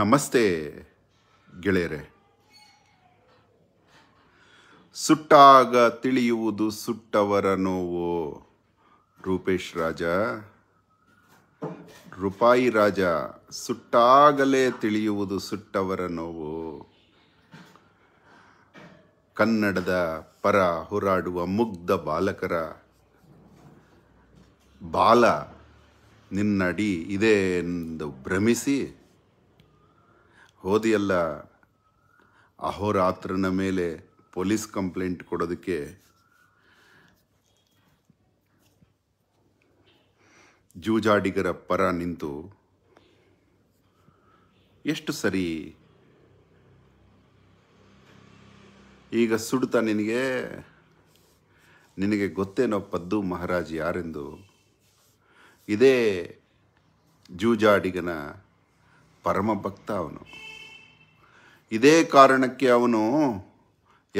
ನಮಸ್ತೆ ಗೆಳೆಯರೆ ಸುಟ್ಟಾಗ ತಿಳಿಯುವುದು ಸುಟ್ಟವರ ನೋವು ರೂಪೇಶ್ ರಾಜ ರೂಪಾಯಿ ರಾಜ ಸುಟ್ಟಾಗಲೇ ತಿಳಿಯುವುದು ಸುಟ್ಟವರ ನೋವು ಕನ್ನಡದ ಪರ ಹೋರಾಡುವ ಮುಗ್ಧ ಬಾಲಕರ ಬಾಲ ನಿನ್ನಡಿ ಇದೆ ಎಂದು ಭ್ರಮಿಸಿ ಹೋದಿಯಲ್ಲ ಅಹೋರಾತ್ರನ ಮೇಲೆ ಪೊಲೀಸ್ ಕಂಪ್ಲೇಂಟ್ ಕೊಡೋದಕ್ಕೆ ಜೂಜಾಡಿಗರ ಪರ ನಿಂತು ಎಷ್ಟು ಸರಿ ಈಗ ಸುಡ್ತಾ ನಿನಗೆ ನಿನಗೆ ಗೊತ್ತೇನೋ ಪದ್ದು ಮಹಾರಾಜ್ ಯಾರೆಂದು ಇದೇ ಜೂಜಾಡಿಗನ ಪರಮ ಭಕ್ತ ಅವನು ಇದೇ ಕಾರಣಕ್ಕೆ ಅವನು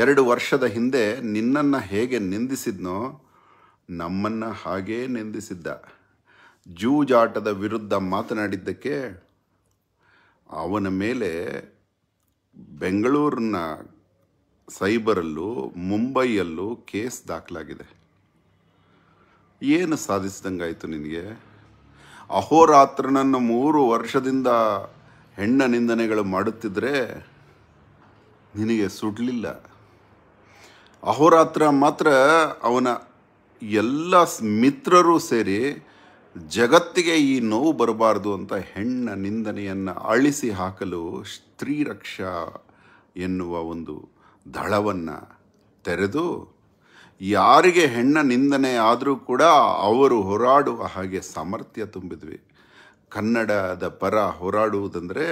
ಎರಡು ವರ್ಷದ ಹಿಂದೆ ನಿನ್ನನ್ನು ಹೇಗೆ ನಿಂದಿಸಿದ್ನೋ ನಮ್ಮನ್ನು ಹಾಗೇ ನಿಂದಿಸಿದ್ದ ಜೂಜಾಟದ ವಿರುದ್ಧ ಮಾತನಾಡಿದ್ದಕ್ಕೆ ಅವನ ಮೇಲೆ ಬೆಂಗಳೂರಿನ ಸೈಬರಲ್ಲೂ ಮುಂಬೈಯಲ್ಲೂ ಕೇಸ್ ದಾಖಲಾಗಿದೆ ಏನು ಸಾಧಿಸಿದಂಗಾಯಿತು ನಿನಗೆ ಅಹೋರಾತ್ರನನ್ನು ಮೂರು ವರ್ಷದಿಂದ ಹೆಣ್ಣ ನಿಂದನೆಗಳು ಮಾಡುತ್ತಿದ್ದರೆ ನಿನಗೆ ಸುಡಲಿಲ್ಲ ಅಹೋರಾತ್ರ ಮಾತ್ರ ಅವನ ಎಲ್ಲ ಮಿತ್ರರು ಸೇರಿ ಜಗತ್ತಿಗೆ ಈ ನೋವು ಬರಬಾರ್ದು ಅಂತ ಹೆಣ್ಣ ನಿಂದನೆಯನ್ನು ಅಳಿಸಿ ಹಾಕಲು ಸ್ತ್ರೀರಕ್ಷಾ ಎನ್ನುವ ಒಂದು ದಳವನ್ನು ತೆರೆದು ಯಾರಿಗೆ ಹೆಣ್ಣ ನಿಂದನೆ ಆದರೂ ಕೂಡ ಅವರು ಹೋರಾಡುವ ಹಾಗೆ ಸಾಮರ್ಥ್ಯ ತುಂಬಿದ್ವಿ ಕನ್ನಡದ ಪರ ಹೋರಾಡುವುದಂದರೆ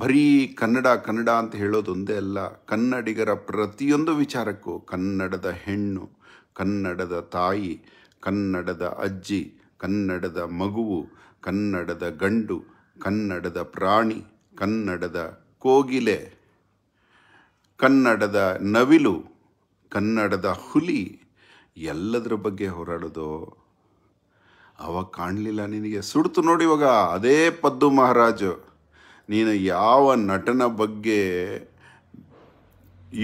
ಬರೀ ಕನ್ನಡ ಕನ್ನಡ ಅಂತ ಹೇಳೋದೊಂದೇ ಅಲ್ಲ ಕನ್ನಡಿಗರ ಪ್ರತಿಯೊಂದು ವಿಚಾರಕ್ಕೂ ಕನ್ನಡದ ಹೆಣ್ಣು ಕನ್ನಡದ ತಾಯಿ ಕನ್ನಡದ ಅಜ್ಜಿ ಕನ್ನಡದ ಮಗುವು ಕನ್ನಡದ ಗಂಡು ಕನ್ನಡದ ಪ್ರಾಣಿ ಕನ್ನಡದ ಕೋಗಿಲೆ ಕನ್ನಡದ ನವಿಲು ಕನ್ನಡದ ಹುಲಿ ಎಲ್ಲದರ ಬಗ್ಗೆ ಹೋರಾಡೋದು ಅವಾಗ ಕಾಣಲಿಲ್ಲ ನಿನಗೆ ಸುಡ್ತು ನೋಡಿ ಇವಾಗ ಅದೇ ಪದ್ದು ಮಹಾರಾಜು ನೀನು ಯಾವ ನಟನ ಬಗ್ಗೆ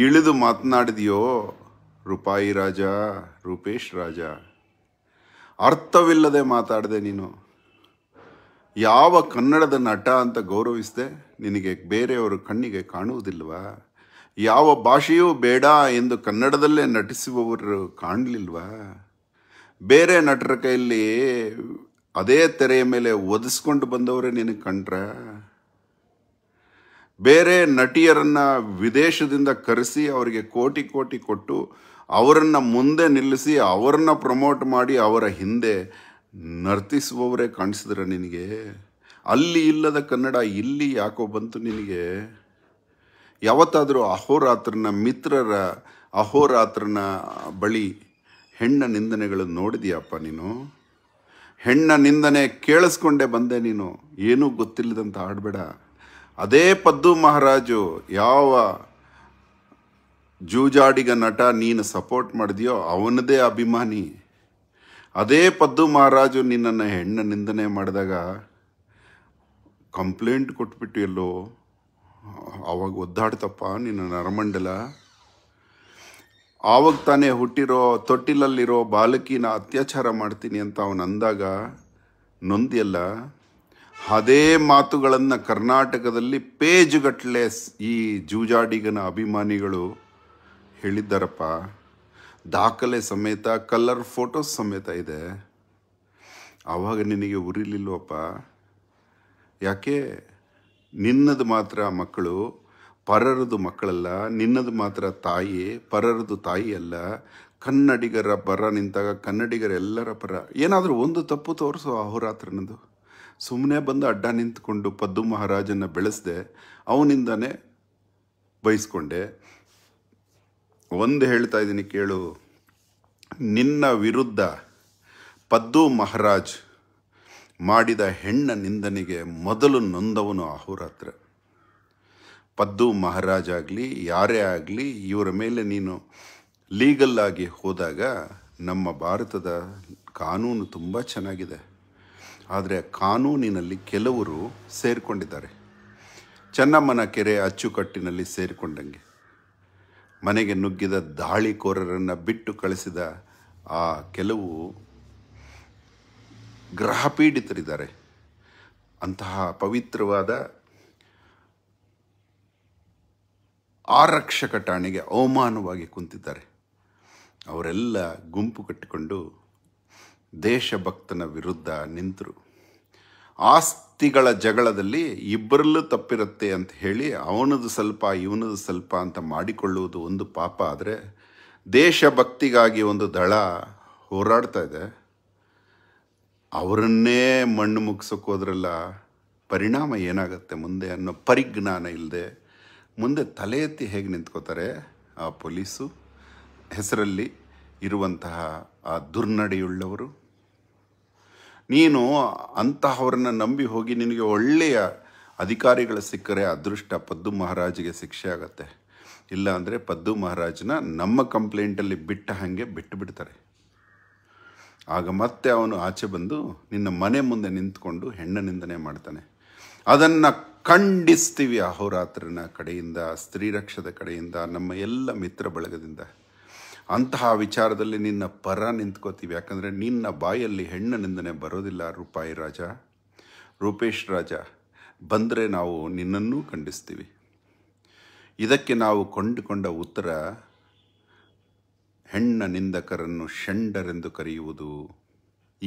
ಇಳಿದು ಮಾತನಾಡಿದೆಯೋ ರೂಪಾಯಿ ರಾಜ ರೂಪೇಶ್ ರಾಜ ಅರ್ಥವಿಲ್ಲದೆ ಮಾತಾಡಿದೆ ನೀನು ಯಾವ ಕನ್ನಡದ ನಟ ಅಂತ ಗೌರವಿಸಿದೆ ನಿನಗೆ ಬೇರೆಯವರು ಕಣ್ಣಿಗೆ ಕಾಣುವುದಿಲ್ವಾ ಯಾವ ಭಾಷೆಯೂ ಬೇಡ ಎಂದು ಕನ್ನಡದಲ್ಲೇ ನಟಿಸುವವರು ಕಾಣಲಿಲ್ವಾ ಬೇರೆ ನಟರ ಕೈಯಲ್ಲಿ ಅದೇ ತೆರೆಯ ಮೇಲೆ ಒದಿಸ್ಕೊಂಡು ಬಂದವರೇ ನಿನಗೆ ಕಂಡ್ರಾ ಬೇರೆ ನಟಿಯರನ್ನು ವಿದೇಶದಿಂದ ಕರೆಸಿ ಅವರಿಗೆ ಕೋಟಿ ಕೋಟಿ ಕೊಟ್ಟು ಅವರನ್ನು ಮುಂದೆ ನಿಲ್ಲಿಸಿ ಅವರನ್ನು ಪ್ರಮೋಟ್ ಮಾಡಿ ಅವರ ಹಿಂದೆ ನರ್ತಿಸುವವರೇ ಕಾಣಿಸಿದ್ರೆ ನಿನಗೆ ಅಲ್ಲಿ ಇಲ್ಲದ ಕನ್ನಡ ಇಲ್ಲಿ ಯಾಕೋ ಬಂತು ನಿನಗೆ ಯಾವತ್ತಾದರೂ ಅಹೋರಾತ್ರನ ಮಿತ್ರರ ಅಹೋರಾತ್ರನ ಬಳಿ ಹೆಣ್ಣ ನಿಂದನೆಗಳು ನೋಡಿದೀಯಪ್ಪ ನೀನು ಹೆಣ್ಣ ನಿಂದನೆ ಕೇಳಿಸ್ಕೊಂಡೆ ಬಂದೆ ನೀನು ಏನೂ ಗೊತ್ತಿಲ್ಲದಂತ ಆಡಬೇಡ ಅದೇ ಪದ್ದು ಮಹಾರಾಜು ಯಾವ ಜೂಜಾಡಿಗ ನಟ ನೀನು ಸಪೋರ್ಟ್ ಮಾಡಿದೆಯೋ ಅವನದೇ ಅಭಿಮಾನಿ ಅದೇ ಪದ್ದು ಮಹಾರಾಜು ನಿನ್ನನ್ನು ಹೆಣ್ಣು ನಿಂದನೆ ಮಾಡಿದಾಗ ಕಂಪ್ಲೇಂಟ್ ಕೊಟ್ಬಿಟ್ಟು ಎಲ್ಲೋ ಆವಾಗ ಒದ್ದಾಡ್ತಪ್ಪ ನಿನ್ನ ನರಮಂಡಲ ಆವಾಗ ತಾನೇ ಹುಟ್ಟಿರೋ ತೊಟ್ಟಿಲಲ್ಲಿರೋ ಬಾಲಕಿನ ಅತ್ಯಾಚಾರ ಮಾಡ್ತೀನಿ ಅಂತ ಅವನು ಅಂದಾಗ ನೊಂದಿಯಲ್ಲ ಅದೇ ಮಾತುಗಳನ್ನು ಕರ್ನಾಟಕದಲ್ಲಿ ಪೇಜುಗಟ್ಟಲೆ ಈ ಜೂಜಾಡಿಗನ ಅಭಿಮಾನಿಗಳು ಹೇಳಿದ್ದಾರಪ್ಪ ದಾಖಲೆ ಸಮೇತ ಕಲರ್ ಫೋಟೋಸ್ ಸಮೇತ ಇದೆ ಆವಾಗ ನಿನಗೆ ಉರಿಲಿಲ್ವಪ್ಪ ಯಾಕೆ ನಿನ್ನದು ಮಾತ್ರ ಮಕ್ಕಳು ಪರರದು ಮಕ್ಕಳಲ್ಲ ನಿನ್ನದು ಮಾತ್ರ ತಾಯಿ ಪರರದು ತಾಯಿ ಅಲ್ಲ ಕನ್ನಡಿಗರ ಪರ ನಿಂತಾಗ ಕನ್ನಡಿಗರೆಲ್ಲರ ಪರ ಏನಾದರೂ ಒಂದು ತಪ್ಪು ತೋರಿಸು ಅಹೋರಾತ್ರನದು ಸುಮ್ಮನೆ ಬಂದು ಅಡ್ಡ ನಿಂತ್ಕೊಂಡು ಪದ್ದು ಮಹಾರಾಜನ ಬೆಳೆಸ್ದೆ ಅವನಿಂದನೇ ಬಯಸ್ಕೊಂಡೆ ಒಂದು ಹೇಳ್ತಾ ಇದ್ದೀನಿ ಕೇಳು ನಿನ್ನ ವಿರುದ್ಧ ಪದ್ದು ಮಹಾರಾಜ್ ಮಾಡಿದ ಹೆಣ್ಣ ನಿಂದನಿಗೆ ಮೊದಲು ನೊಂದವನು ಅಹೋರಾತ್ರ ಪದ್ದು ಮಹಾರಾಜ್ ಆಗಲಿ ಯಾರೇ ಆಗಲಿ ಇವರ ಮೇಲೆ ನೀನು ಲೀಗಲ್ಲಾಗಿ ಹೋದಾಗ ನಮ್ಮ ಭಾರತದ ಕಾನೂನು ತುಂಬ ಚೆನ್ನಾಗಿದೆ ಆದರೆ ಕಾನೂನಿನಲ್ಲಿ ಕೆಲವರು ಸೇರಿಕೊಂಡಿದ್ದಾರೆ ಚೆನ್ನಮ್ಮನ ಕೆರೆ ಅಚ್ಚುಕಟ್ಟಿನಲ್ಲಿ ಸೇರಿಕೊಂಡಂಗೆ ಮನೆಗೆ ನುಗ್ಗಿದ ದಾಳಿಕೋರರನ್ನು ಬಿಟ್ಟು ಕಳಿಸಿದ ಆ ಕೆಲವು ಗ್ರಹಪೀಡಿತರಿದ್ದಾರೆ ಅಂತಹ ಪವಿತ್ರವಾದ ಆರಕ್ಷಕ ಠಾಣೆಗೆ ಅವಮಾನವಾಗಿ ಕುಂತಿದ್ದಾರೆ ಅವರೆಲ್ಲ ಗುಂಪು ಕಟ್ಟಿಕೊಂಡು ದೇಶಭಕ್ತನ ವಿರುದ್ಧ ನಿಂತರು ಆಸ್ತಿಗಳ ಜಗಳದಲ್ಲಿ ಇಬ್ಬರಲ್ಲೂ ತಪ್ಪಿರುತ್ತೆ ಅಂತ ಹೇಳಿ ಅವನದು ಸ್ವಲ್ಪ ಇವನದು ಸ್ವಲ್ಪ ಅಂತ ಮಾಡಿಕೊಳ್ಳುವುದು ಒಂದು ಪಾಪ ಆದರೆ ದೇಶಭಕ್ತಿಗಾಗಿ ಒಂದು ದಳ ಹೋರಾಡ್ತಾ ಇದೆ ಅವರನ್ನೇ ಮಣ್ಣು ಮುಗಿಸೋಕೋದ್ರಲ್ಲ ಪರಿಣಾಮ ಏನಾಗುತ್ತೆ ಮುಂದೆ ಅನ್ನೋ ಪರಿಜ್ಞಾನ ಇಲ್ಲದೆ ಮುಂದೆ ತಲೆ ಎತ್ತಿ ಹೇಗೆ ನಿಂತ್ಕೋತಾರೆ ಆ ಪೊಲೀಸು ಹೆಸರಲ್ಲಿ ಇರುವಂತಹ ಆ ದುರ್ನಡೆಯುಳ್ಳವರು ನೀನು ಅಂತಹವ್ರನ್ನ ನಂಬಿ ಹೋಗಿ ನಿನಗೆ ಒಳ್ಳೆಯ ಅಧಿಕಾರಿಗಳು ಸಿಕ್ಕರೆ ಅದೃಷ್ಟ ಪದ್ದು ಮಹಾರಾಜಿಗೆ ಶಿಕ್ಷೆ ಆಗತ್ತೆ ಇಲ್ಲಾಂದರೆ ಪದ್ದು ಮಹಾರಾಜನ ನಮ್ಮ ಕಂಪ್ಲೇಂಟಲ್ಲಿ ಬಿಟ್ಟ ಹಾಗೆ ಬಿಟ್ಟು ಬಿಡ್ತಾರೆ ಆಗ ಮತ್ತೆ ಅವನು ಆಚೆ ಬಂದು ನಿನ್ನ ಮನೆ ಮುಂದೆ ನಿಂತ್ಕೊಂಡು ಹೆಣ್ಣ ನಿಂದನೆ ಮಾಡ್ತಾನೆ ಅದನ್ನು ಖಂಡಿಸ್ತೀವಿ ಅಹೋರಾತ್ರನ ಕಡೆಯಿಂದ ಸ್ತ್ರೀರಕ್ಷದ ಕಡೆಯಿಂದ ನಮ್ಮ ಎಲ್ಲ ಮಿತ್ರ ಬಳಗದಿಂದ ಅಂತಹ ವಿಚಾರದಲ್ಲಿ ನಿನ್ನ ಪರ ನಿಂತ್ಕೋತೀವಿ ಯಾಕಂದರೆ ನಿನ್ನ ಬಾಯಲ್ಲಿ ಹೆಣ್ಣು ನಿಂದನೆ ಬರೋದಿಲ್ಲ ರೂಪಾಯಿ ರಾಜ ರೂಪೇಶ್ ರಾಜ ಬಂದರೆ ನಾವು ನಿನ್ನನ್ನೂ ಖಂಡಿಸ್ತೀವಿ ಇದಕ್ಕೆ ನಾವು ಕೊಂಡುಕೊಂಡ ಉತ್ತರ ಹೆಣ್ಣ ನಿಂದಕರನ್ನು ಷಂಡರೆಂದು ಕರೆಯುವುದು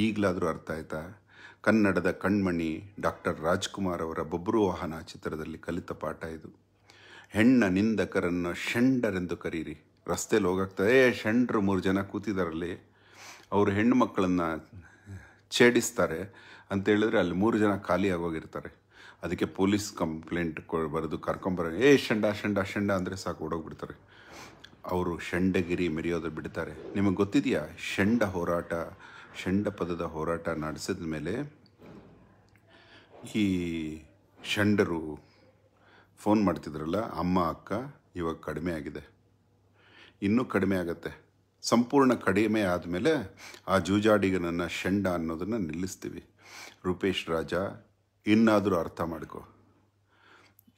ಈಗಲಾದರೂ ಅರ್ಥ ಆಯ್ತಾ ಕನ್ನಡದ ಕಣ್ಮಣಿ ಡಾಕ್ಟರ್ ರಾಜ್ಕುಮಾರ್ ಅವರ ಬೊಬ್ಬರು ವಾಹನ ಚಿತ್ರದಲ್ಲಿ ಕಲಿತ ಪಾಠ ಇದು ಹೆಣ್ಣ ನಿಂದಕರನ್ನು ಷಂಡರೆಂದು ಕರೀರಿ ರಸ್ತೆಯಲ್ಲಿ ಹೋಗಾಗ್ತದೆ ಏ ಷಂಡ್ರು ಮೂರು ಜನ ಕೂತಿದ್ದಾರಲ್ಲಿ ಅವರು ಹೆಣ್ಣು ಮಕ್ಕಳನ್ನು ಛೇಡಿಸ್ತಾರೆ ಅಂತೇಳಿದ್ರೆ ಅಲ್ಲಿ ಮೂರು ಜನ ಖಾಲಿ ಆಗೋಗಿರ್ತಾರೆ ಅದಕ್ಕೆ ಪೊಲೀಸ್ ಕಂಪ್ಲೇಂಟ್ ಕೊ ಬರೆದು ಕರ್ಕೊಂಬರ ಏ ಶಂಡ ಷಂಡ ಷಂಡ ಅಂದರೆ ಸಾಕು ಓಡೋಗ್ಬಿಡ್ತಾರೆ ಅವರು ಶಂಡಗಿರಿ ಮೆರೆಯೋದು ಬಿಡ್ತಾರೆ ನಿಮಗೆ ಗೊತ್ತಿದೆಯಾ ಶಂಡ ಹೋರಾಟ ಶಂಡ ಪದದ ಹೋರಾಟ ನಡೆಸಿದ ಮೇಲೆ ಈ ಶಂಡರು ಫೋನ್ ಮಾಡ್ತಿದ್ರಲ್ಲ ಅಮ್ಮ ಅಕ್ಕ ಇವಾಗ ಕಡಿಮೆ ಆಗಿದೆ ಇನ್ನೂ ಕಡಿಮೆ ಆಗುತ್ತೆ ಸಂಪೂರ್ಣ ಕಡಿಮೆ ಆದಮೇಲೆ ಆ ನನ್ನ ಷಂಡ ಅನ್ನೋದನ್ನು ನಿಲ್ಲಿಸ್ತೀವಿ ರೂಪೇಶ್ ರಾಜ ಇನ್ನಾದರೂ ಅರ್ಥ ಮಾಡ್ಕೋ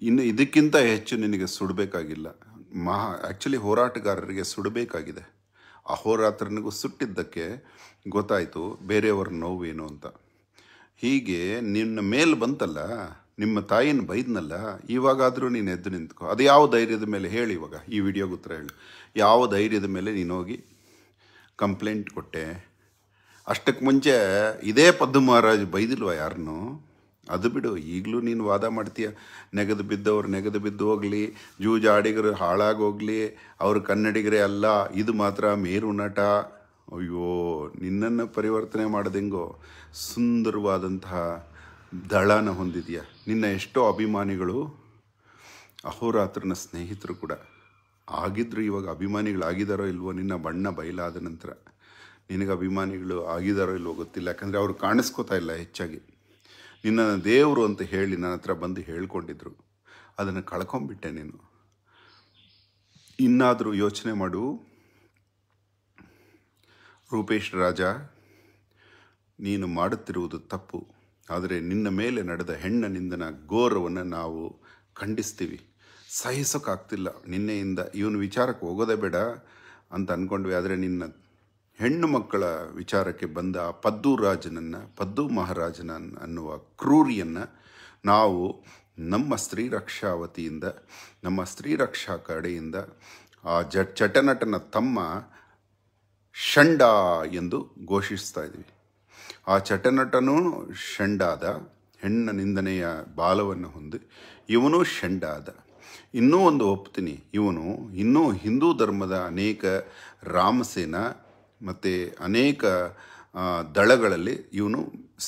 ಇನ್ನು ಇದಕ್ಕಿಂತ ಹೆಚ್ಚು ನಿನಗೆ ಸುಡಬೇಕಾಗಿಲ್ಲ ಮಹಾ ಆ್ಯಕ್ಚುಲಿ ಹೋರಾಟಗಾರರಿಗೆ ಸುಡಬೇಕಾಗಿದೆ ಆ ಹೋರಾತ್ರನಿಗೂ ಸುಟ್ಟಿದ್ದಕ್ಕೆ ಗೊತ್ತಾಯಿತು ಬೇರೆಯವರ ನೋವೇನು ಅಂತ ಹೀಗೆ ನಿನ್ನ ಮೇಲೆ ಬಂತಲ್ಲ ನಿಮ್ಮ ತಾಯಿನ ಬೈದ್ನಲ್ಲ ಇವಾಗಾದರೂ ನೀನು ಎದ್ದು ನಿಂತ್ಕೊ ಅದು ಯಾವ ಧೈರ್ಯದ ಮೇಲೆ ಹೇಳಿ ಇವಾಗ ಈ ವಿಡಿಯೋಗೆ ಉತ್ತರ ಹೇಳಿ ಯಾವ ಧೈರ್ಯದ ಮೇಲೆ ನೀನು ಹೋಗಿ ಕಂಪ್ಲೇಂಟ್ ಕೊಟ್ಟೆ ಅಷ್ಟಕ್ಕೆ ಮುಂಚೆ ಇದೇ ಪದ್ದು ಮಹಾರಾಜ್ ಬೈದಿಲ್ವ ಯಾರನ್ನೂ ಅದು ಬಿಡು ಈಗಲೂ ನೀನು ವಾದ ಮಾಡ್ತೀಯ ನೆಗೆದು ಬಿದ್ದವ್ರು ನೆಗೆದು ಬಿದ್ದು ಹೋಗಲಿ ಜೂಜಾಡಿಗರು ಹಾಳಾಗೋಗಲಿ ಅವರು ಕನ್ನಡಿಗರೇ ಅಲ್ಲ ಇದು ಮಾತ್ರ ಮೇರು ನಟ ಅಯ್ಯೋ ನಿನ್ನನ್ನು ಪರಿವರ್ತನೆ ಮಾಡಿದಂಗೋ ಸುಂದರವಾದಂತಹ ದಳನ ಹೊಂದಿದೆಯಾ ನಿನ್ನ ಎಷ್ಟೋ ಅಭಿಮಾನಿಗಳು ಅಹೋರಾತ್ರನ ಸ್ನೇಹಿತರು ಕೂಡ ಆಗಿದ್ದರು ಇವಾಗ ಅಭಿಮಾನಿಗಳಾಗಿದ್ದಾರೋ ಇಲ್ವೋ ನಿನ್ನ ಬಣ್ಣ ಬಯಲಾದ ನಂತರ ನಿನಗೆ ಅಭಿಮಾನಿಗಳು ಆಗಿದ್ದಾರೋ ಇಲ್ವೋ ಗೊತ್ತಿಲ್ಲ ಯಾಕಂದರೆ ಅವರು ಕಾಣಿಸ್ಕೋತಾ ಇಲ್ಲ ಹೆಚ್ಚಾಗಿ ನಿನ್ನ ದೇವರು ಅಂತ ಹೇಳಿ ನನ್ನ ಹತ್ರ ಬಂದು ಹೇಳ್ಕೊಂಡಿದ್ರು ಅದನ್ನು ಕಳ್ಕೊಂಬಿಟ್ಟೆ ನೀನು ಇನ್ನಾದರೂ ಯೋಚನೆ ಮಾಡು ರೂಪೇಶ್ ರಾಜ ನೀನು ಮಾಡುತ್ತಿರುವುದು ತಪ್ಪು ಆದರೆ ನಿನ್ನ ಮೇಲೆ ನಡೆದ ಹೆಣ್ಣ ನಿಂದನ ಘೋರವನ್ನು ನಾವು ಖಂಡಿಸ್ತೀವಿ ಸಹಿಸೋಕ್ಕಾಗ್ತಿಲ್ಲ ನಿನ್ನೆಯಿಂದ ಇವನು ವಿಚಾರಕ್ಕೆ ಹೋಗೋದೇ ಬೇಡ ಅಂತ ಅಂದ್ಕೊಂಡ್ವಿ ಆದರೆ ನಿನ್ನ ಹೆಣ್ಣು ಮಕ್ಕಳ ವಿಚಾರಕ್ಕೆ ಬಂದ ಆ ಪದ್ದು ರಾಜನನ್ನು ಪದ್ದು ಮಹಾರಾಜನ ಅನ್ನುವ ಕ್ರೂರಿಯನ್ನು ನಾವು ನಮ್ಮ ಸ್ತ್ರೀ ರಕ್ಷಾವತಿಯಿಂದ ನಮ್ಮ ಸ್ತ್ರೀ ಕಡೆಯಿಂದ ಆ ಜ ಚಟನಟನ ತಮ್ಮ ಷಂಡ ಎಂದು ಘೋಷಿಸ್ತಾ ಇದ್ದೀವಿ ಆ ಚಟನಟನೂ ಷಂಡಾದ ಹೆಣ್ಣ ನಿಂದನೆಯ ಬಾಲವನ್ನು ಹೊಂದಿ ಇವನು ಷಂಡಾದ ಇನ್ನೂ ಒಂದು ಒಪ್ತೀನಿ ಇವನು ಇನ್ನೂ ಹಿಂದೂ ಧರ್ಮದ ಅನೇಕ ರಾಮಸೇನ ಮತ್ತು ಅನೇಕ ದಳಗಳಲ್ಲಿ ಇವನು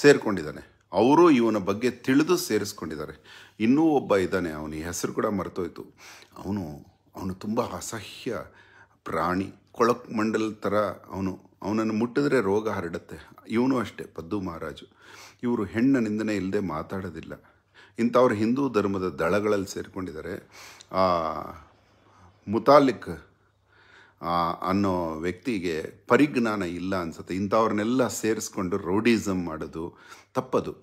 ಸೇರಿಕೊಂಡಿದ್ದಾನೆ ಅವರು ಇವನ ಬಗ್ಗೆ ತಿಳಿದು ಸೇರಿಸ್ಕೊಂಡಿದ್ದಾರೆ ಇನ್ನೂ ಒಬ್ಬ ಇದ್ದಾನೆ ಅವನ ಹೆಸರು ಕೂಡ ಮರೆತೋಯ್ತು ಅವನು ಅವನು ತುಂಬ ಅಸಹ್ಯ ಪ್ರಾಣಿ ಕೊಳಕ್ ಮಂಡಲ ಥರ ಅವನು ಅವನನ್ನು ಮುಟ್ಟಿದ್ರೆ ರೋಗ ಹರಡುತ್ತೆ ಇವನು ಅಷ್ಟೇ ಪದ್ದು ಮಹಾರಾಜು ಇವರು ಹೆಣ್ಣ ನಿಂದನೆ ಇಲ್ಲದೆ ಮಾತಾಡೋದಿಲ್ಲ ಇಂಥವ್ರು ಹಿಂದೂ ಧರ್ಮದ ದಳಗಳಲ್ಲಿ ಸೇರಿಕೊಂಡಿದ್ದಾರೆ ಮುತಾಲಿಕ್ ಅನ್ನೋ ವ್ಯಕ್ತಿಗೆ ಪರಿಜ್ಞಾನ ಇಲ್ಲ ಅನ್ಸುತ್ತೆ ಇಂಥವ್ರನ್ನೆಲ್ಲ ಸೇರಿಸ್ಕೊಂಡು ರೌಡಿಸಮ್ ಮಾಡೋದು ತಪ್ಪದು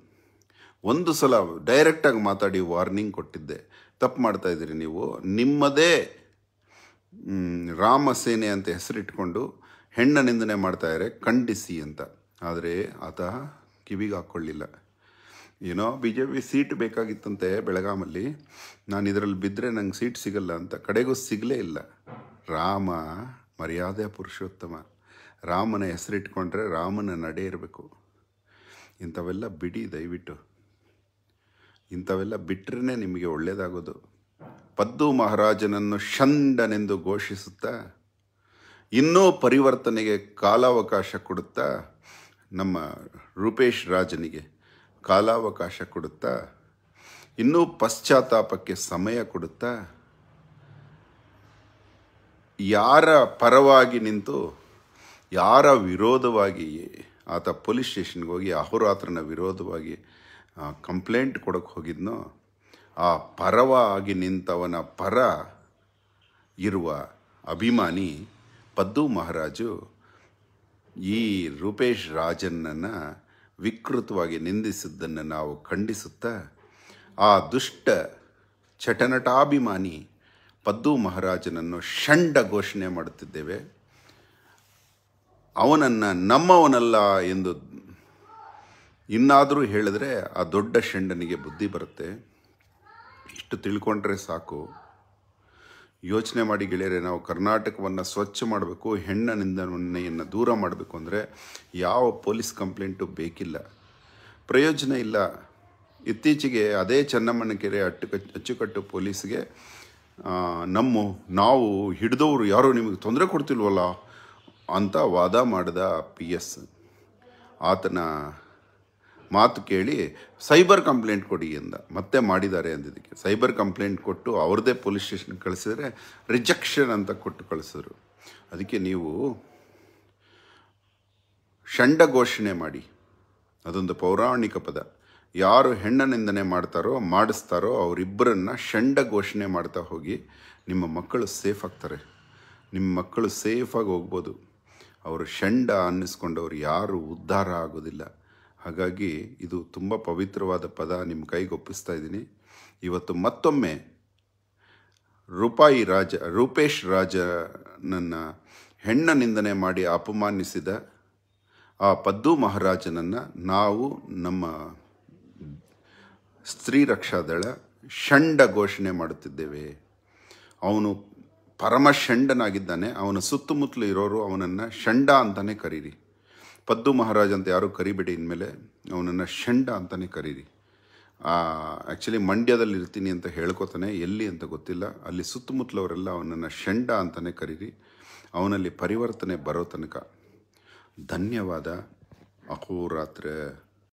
ಒಂದು ಸಲ ಡೈರೆಕ್ಟಾಗಿ ಮಾತಾಡಿ ವಾರ್ನಿಂಗ್ ಕೊಟ್ಟಿದ್ದೆ ತಪ್ಪು ಇದ್ದೀರಿ ನೀವು ನಿಮ್ಮದೇ ರಾಮ ಸೇನೆ ಅಂತ ಹೆಸರಿಟ್ಕೊಂಡು ಹೆಣ್ಣ ನಿಂದನೆ ಮಾಡ್ತಾಯಿದ್ದಾರೆ ಖಂಡಿಸಿ ಅಂತ ಆದರೆ ಆತ ಕಿವಿಗೆ ಹಾಕ್ಕೊಳ್ಳಿಲ್ಲ ಏನೋ ಬಿ ಜೆ ಪಿ ಸೀಟ್ ಬೇಕಾಗಿತ್ತಂತೆ ಬೆಳಗಾಮಲ್ಲಿ ನಾನು ಇದರಲ್ಲಿ ಬಿದ್ದರೆ ನಂಗೆ ಸೀಟ್ ಸಿಗಲ್ಲ ಅಂತ ಕಡೆಗೂ ಸಿಗಲೇ ಇಲ್ಲ ರಾಮ ಮರ್ಯಾದೆ ಪುರುಷೋತ್ತಮ ರಾಮನ ಹೆಸರಿಟ್ಕೊಂಡ್ರೆ ರಾಮನ ನಡೆ ಇರಬೇಕು ಇಂಥವೆಲ್ಲ ಬಿಡಿ ದಯವಿಟ್ಟು ಇಂಥವೆಲ್ಲ ಬಿಟ್ಟರೆ ನಿಮಗೆ ಒಳ್ಳೆಯದಾಗೋದು ಪದ್ದು ಮಹಾರಾಜನನ್ನು ಷಂಡನೆಂದು ಘೋಷಿಸುತ್ತಾ ಇನ್ನೂ ಪರಿವರ್ತನೆಗೆ ಕಾಲಾವಕಾಶ ಕೊಡುತ್ತಾ ನಮ್ಮ ರೂಪೇಶ್ ರಾಜನಿಗೆ ಕಾಲಾವಕಾಶ ಕೊಡುತ್ತಾ ಇನ್ನೂ ಪಶ್ಚಾತ್ತಾಪಕ್ಕೆ ಸಮಯ ಕೊಡುತ್ತಾ ಯಾರ ಪರವಾಗಿ ನಿಂತು ಯಾರ ವಿರೋಧವಾಗಿ ಆತ ಪೊಲೀಸ್ ಸ್ಟೇಷನ್ಗೆ ಹೋಗಿ ಅಹೋರಾತ್ರನ ವಿರೋಧವಾಗಿ ಕಂಪ್ಲೇಂಟ್ ಕೊಡೋಕ್ಕೆ ಹೋಗಿದ್ನೋ ಆ ಪರವಾಗಿ ನಿಂತವನ ಪರ ಇರುವ ಅಭಿಮಾನಿ ಪದ್ದು ಮಹಾರಾಜು ಈ ರೂಪೇಶ್ ರಾಜನನ್ನು ವಿಕೃತವಾಗಿ ನಿಂದಿಸಿದ್ದನ್ನು ನಾವು ಖಂಡಿಸುತ್ತಾ ಆ ದುಷ್ಟ ಚಟನಟಾಭಿಮಾನಿ ಪದ್ದು ಮಹಾರಾಜನನ್ನು ಷಂಡ ಘೋಷಣೆ ಮಾಡುತ್ತಿದ್ದೇವೆ ಅವನನ್ನು ನಮ್ಮವನಲ್ಲ ಎಂದು ಇನ್ನಾದರೂ ಹೇಳಿದ್ರೆ ಆ ದೊಡ್ಡ ಷಂಡನಿಗೆ ಬುದ್ಧಿ ಬರುತ್ತೆ ಇಷ್ಟು ತಿಳ್ಕೊಂಡ್ರೆ ಸಾಕು ಯೋಚನೆ ಮಾಡಿ ಗೆಳೆಯರೆ ನಾವು ಕರ್ನಾಟಕವನ್ನು ಸ್ವಚ್ಛ ಮಾಡಬೇಕು ಹೆಣ್ಣ ನಿಂದನೆಯನ್ನು ದೂರ ಮಾಡಬೇಕು ಅಂದರೆ ಯಾವ ಪೊಲೀಸ್ ಕಂಪ್ಲೇಂಟು ಬೇಕಿಲ್ಲ ಪ್ರಯೋಜನ ಇಲ್ಲ ಇತ್ತೀಚೆಗೆ ಅದೇ ಚೆನ್ನಮ್ಮನ ಕೆರೆ ಅಟ್ಟುಕ ಅಚ್ಚುಕಟ್ಟು ಪೊಲೀಸ್ಗೆ ನಮ್ಮ ನಾವು ಹಿಡಿದವರು ಯಾರೂ ನಿಮಗೆ ತೊಂದರೆ ಕೊಡ್ತಿಲ್ವಲ್ಲ ಅಂತ ವಾದ ಮಾಡಿದ ಪಿ ಎಸ್ ಆತನ ಮಾತು ಕೇಳಿ ಸೈಬರ್ ಕಂಪ್ಲೇಂಟ್ ಕೊಡಿ ಎಂದ ಮತ್ತೆ ಮಾಡಿದ್ದಾರೆ ಅಂದಿದ್ದಕ್ಕೆ ಸೈಬರ್ ಕಂಪ್ಲೇಂಟ್ ಕೊಟ್ಟು ಅವ್ರದ್ದೇ ಪೊಲೀಸ್ ಸ್ಟೇಷನ್ ಕಳಿಸಿದ್ರೆ ರಿಜೆಕ್ಷನ್ ಅಂತ ಕೊಟ್ಟು ಕಳಿಸಿದ್ರು ಅದಕ್ಕೆ ನೀವು ಷಂಡ ಘೋಷಣೆ ಮಾಡಿ ಅದೊಂದು ಪೌರಾಣಿಕ ಪದ ಯಾರು ಹೆಣ್ಣ ನಿಂದನೆ ಮಾಡ್ತಾರೋ ಮಾಡಿಸ್ತಾರೋ ಅವರಿಬ್ಬರನ್ನು ಷಂಡ ಘೋಷಣೆ ಮಾಡ್ತಾ ಹೋಗಿ ನಿಮ್ಮ ಮಕ್ಕಳು ಸೇಫ್ ಆಗ್ತಾರೆ ನಿಮ್ಮ ಮಕ್ಕಳು ಸೇಫಾಗಿ ಹೋಗ್ಬೋದು ಅವರು ಷಂಡ ಅನ್ನಿಸ್ಕೊಂಡವ್ರು ಯಾರೂ ಉದ್ಧಾರ ಆಗೋದಿಲ್ಲ ಹಾಗಾಗಿ ಇದು ತುಂಬ ಪವಿತ್ರವಾದ ಪದ ನಿಮ್ಮ ಕೈಗೆ ಒಪ್ಪಿಸ್ತಾ ಇದ್ದೀನಿ ಇವತ್ತು ಮತ್ತೊಮ್ಮೆ ರೂಪಾಯಿ ರಾಜ ರೂಪೇಶ್ ರಾಜನನ್ನು ಹೆಣ್ಣ ನಿಂದನೆ ಮಾಡಿ ಅಪಮಾನಿಸಿದ ಆ ಪದ್ದು ಮಹಾರಾಜನನ್ನು ನಾವು ನಮ್ಮ ಸ್ತ್ರೀ ರಕ್ಷಾದಳ ಷಂಡ ಘೋಷಣೆ ಮಾಡುತ್ತಿದ್ದೇವೆ ಅವನು ಪರಮ ಷಂಡನಾಗಿದ್ದಾನೆ ಅವನ ಸುತ್ತಮುತ್ತಲು ಇರೋರು ಅವನನ್ನು ಷಂಡ ಅಂತಲೇ ಕರೀರಿ ಪದ್ದು ಮಹಾರಾಜ್ ಅಂತ ಯಾರೂ ಕರಿಬೇಡಿ ಇನ್ಮೇಲೆ ಅವನನ್ನು ಷಂಡ ಅಂತಲೇ ಕರೀರಿ ಆ್ಯಕ್ಚುಲಿ ಮಂಡ್ಯದಲ್ಲಿ ಇರ್ತೀನಿ ಅಂತ ಹೇಳ್ಕೊತಾನೆ ಎಲ್ಲಿ ಅಂತ ಗೊತ್ತಿಲ್ಲ ಅಲ್ಲಿ ಸುತ್ತಮುತ್ತಲವರೆಲ್ಲ ಅವನನ್ನು ಷಂಡ ಅಂತಲೇ ಕರೀರಿ ಅವನಲ್ಲಿ ಪರಿವರ್ತನೆ ಬರೋ ತನಕ ಧನ್ಯವಾದ ಅಹೋರಾತ್ರ